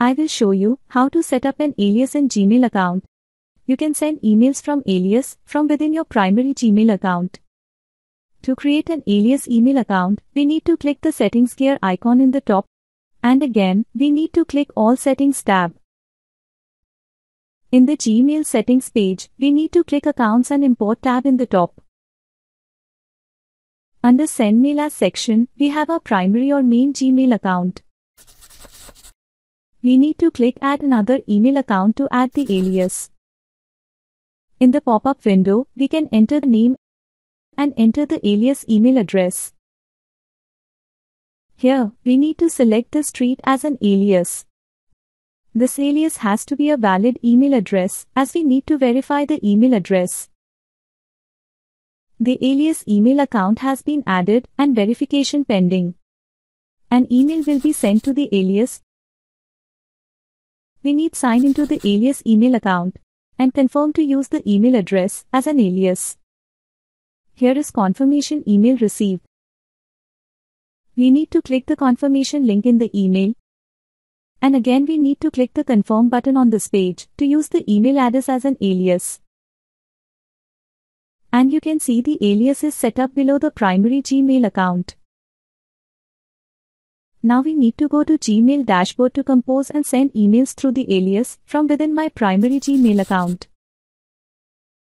I will show you how to set up an alias in Gmail account. You can send emails from alias from within your primary Gmail account. To create an alias email account, we need to click the settings gear icon in the top. And again, we need to click all settings tab. In the Gmail settings page, we need to click accounts and import tab in the top. Under send mail as section, we have our primary or main Gmail account we need to click Add another email account to add the alias. In the pop-up window, we can enter the name and enter the alias email address. Here, we need to select the street as an alias. This alias has to be a valid email address as we need to verify the email address. The alias email account has been added and verification pending. An email will be sent to the alias we need sign into the alias email account and confirm to use the email address as an alias. Here is confirmation email received. We need to click the confirmation link in the email. And again we need to click the confirm button on this page to use the email address as an alias. And you can see the alias is set up below the primary Gmail account. Now we need to go to Gmail dashboard to compose and send emails through the alias from within my primary Gmail account.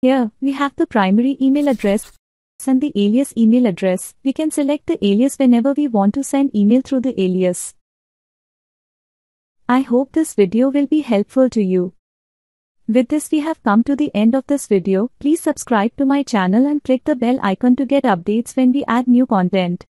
Here, we have the primary email address and the alias email address. We can select the alias whenever we want to send email through the alias. I hope this video will be helpful to you. With this we have come to the end of this video. Please subscribe to my channel and click the bell icon to get updates when we add new content.